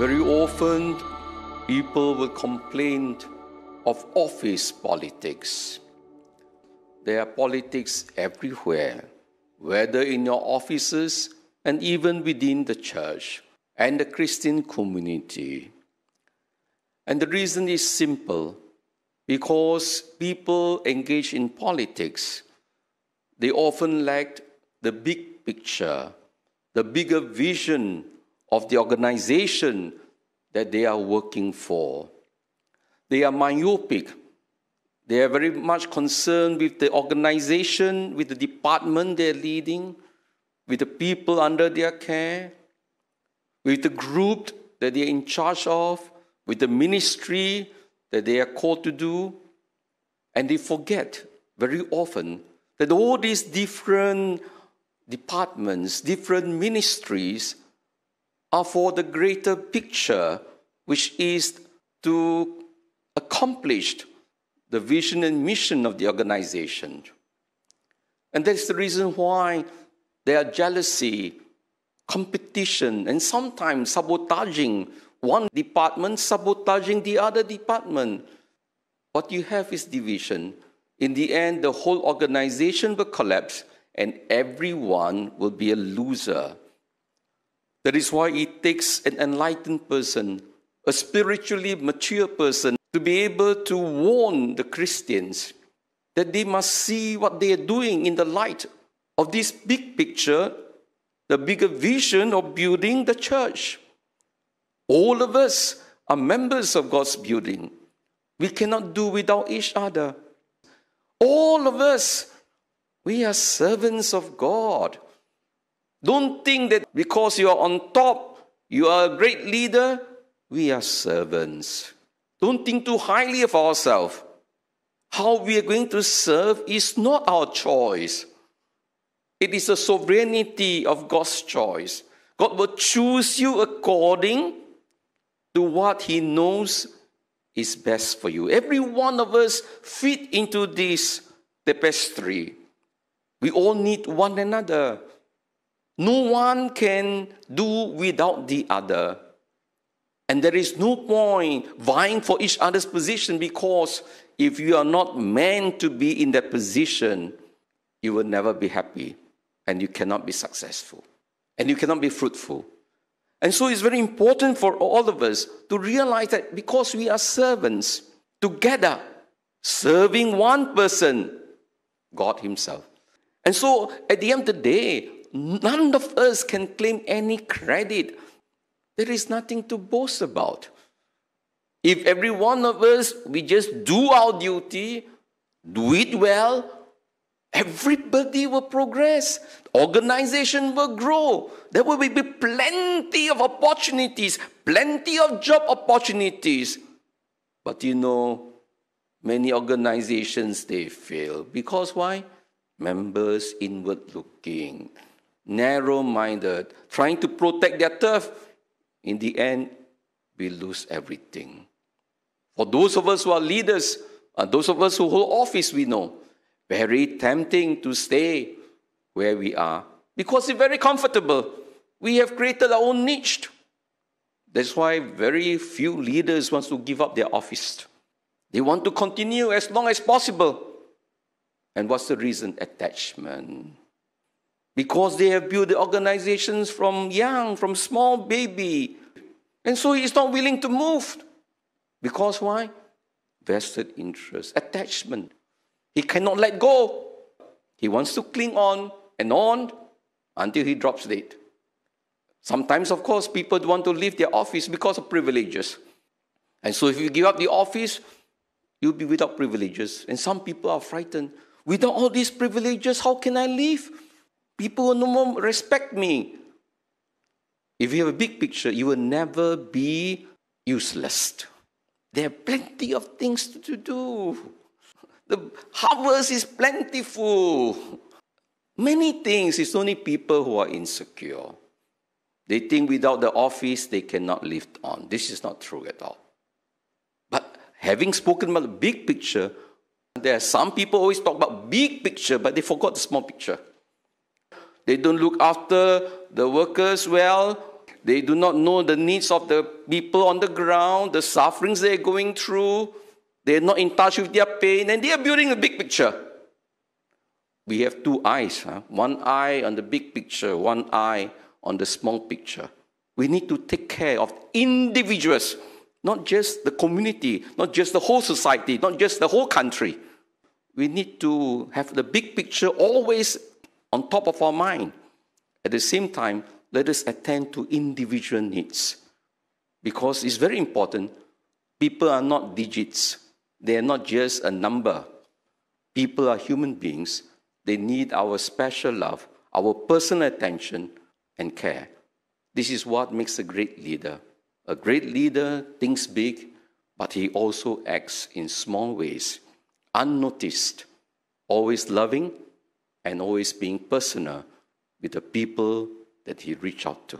Very often, people will complain of office politics. There are politics everywhere, whether in your offices and even within the church and the Christian community. And the reason is simple because people engaged in politics, they often lack the big picture, the bigger vision of the organization that they are working for. They are myopic. They are very much concerned with the organization, with the department they're leading, with the people under their care, with the group that they're in charge of, with the ministry that they are called to do. And they forget very often that all these different departments, different ministries are for the greater picture, which is to accomplish the vision and mission of the organization. And that's the reason why there are jealousy, competition, and sometimes sabotaging one department, sabotaging the other department. What you have is division. In the end, the whole organization will collapse and everyone will be a loser. That is why it takes an enlightened person, a spiritually mature person, to be able to warn the Christians that they must see what they are doing in the light of this big picture, the bigger vision of building the church. All of us are members of God's building. We cannot do without each other. All of us, we are servants of God. Don't think that because you are on top, you are a great leader. We are servants. Don't think too highly of ourselves. How we are going to serve is not our choice. It is the sovereignty of God's choice. God will choose you according to what He knows is best for you. Every one of us fit into this tapestry. We all need one another. No one can do without the other. And there is no point vying for each other's position because if you are not meant to be in that position, you will never be happy and you cannot be successful and you cannot be fruitful. And so it's very important for all of us to realize that because we are servants together, serving one person, God Himself. And so at the end of the day, None of us can claim any credit. There is nothing to boast about. If every one of us, we just do our duty, do it well, everybody will progress. Organization will grow. There will be plenty of opportunities, plenty of job opportunities. But you know, many organizations, they fail. Because why? Members inward looking narrow minded, trying to protect their turf, in the end, we lose everything. For those of us who are leaders, and those of us who hold office, we know, very tempting to stay where we are because it's very comfortable. We have created our own niche. That's why very few leaders want to give up their office. They want to continue as long as possible. And what's the reason? Attachment because they have built the organizations from young, from small baby. And so he's not willing to move. Because why? Vested interest, attachment. He cannot let go. He wants to cling on and on until he drops dead. Sometimes, of course, people want to leave their office because of privileges. And so if you give up the office, you'll be without privileges. And some people are frightened. Without all these privileges, how can I live? People will no more respect me. If you have a big picture, you will never be useless. There are plenty of things to do. The harvest is plentiful. Many things, it's only people who are insecure. They think without the office they cannot live on. This is not true at all. But having spoken about the big picture, there are some people always talk about big picture, but they forgot the small picture. They don't look after the workers well. They do not know the needs of the people on the ground, the sufferings they're going through. They're not in touch with their pain, and they are building a big picture. We have two eyes huh? one eye on the big picture, one eye on the small picture. We need to take care of individuals, not just the community, not just the whole society, not just the whole country. We need to have the big picture always on top of our mind. At the same time, let us attend to individual needs because it's very important. People are not digits, they are not just a number. People are human beings. They need our special love, our personal attention, and care. This is what makes a great leader. A great leader thinks big, but he also acts in small ways, unnoticed, always loving and always being personal with the people that he reached out to.